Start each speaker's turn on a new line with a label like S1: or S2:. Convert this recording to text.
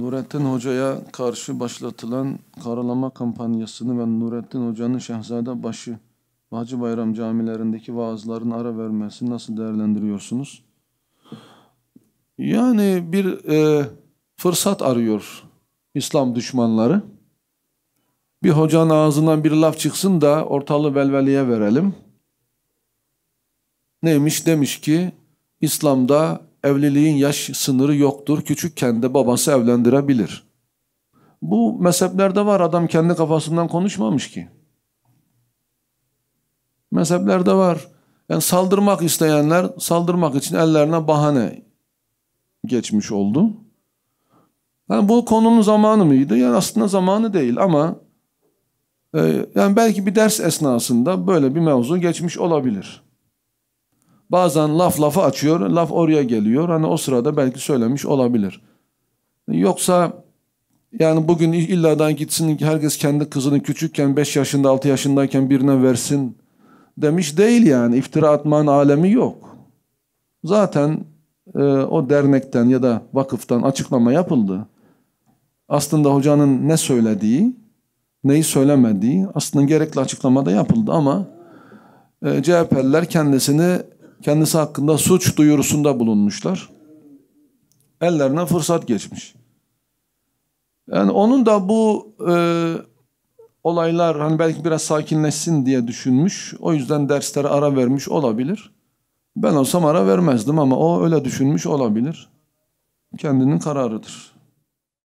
S1: Nurettin Hoca'ya karşı başlatılan karalama kampanyasını ve Nurettin Hoca'nın Şehzade Başı Hacı Bayram camilerindeki vaazların ara vermesi nasıl değerlendiriyorsunuz? Yani bir e, fırsat arıyor İslam düşmanları. Bir hocanın ağzından bir laf çıksın da ortalığı belveliye verelim. Neymiş demiş ki İslam'da evliliğin yaş sınırı yoktur. Küçükken de babası evlendirebilir. Bu mezheplerde var. Adam kendi kafasından konuşmamış ki. Mezheplerde var. Yani saldırmak isteyenler saldırmak için ellerine bahane geçmiş oldu. Yani bu konunun zamanı mıydı? Yani aslında zamanı değil ama e, yani belki bir ders esnasında böyle bir mevzu geçmiş olabilir. Bazen laf lafı açıyor, laf oraya geliyor. Hani o sırada belki söylemiş olabilir. Yoksa yani bugün illadan gitsin herkes kendi kızını küçükken 5 yaşında 6 yaşındayken birine versin demiş değil yani. iftira atmanın alemi yok. Zaten e, o dernekten ya da vakıftan açıklama yapıldı. Aslında hocanın ne söylediği, neyi söylemediği aslında gerekli açıklama da yapıldı ama e, CHP'liler kendisini kendisi hakkında suç duyurusunda bulunmuşlar. Ellerine fırsat geçmiş. Yani onun da bu e, olaylar hani belki biraz sakinleşsin diye düşünmüş. O yüzden derslere ara vermiş olabilir. Ben olsam ara vermezdim ama o öyle düşünmüş olabilir. Kendinin kararıdır.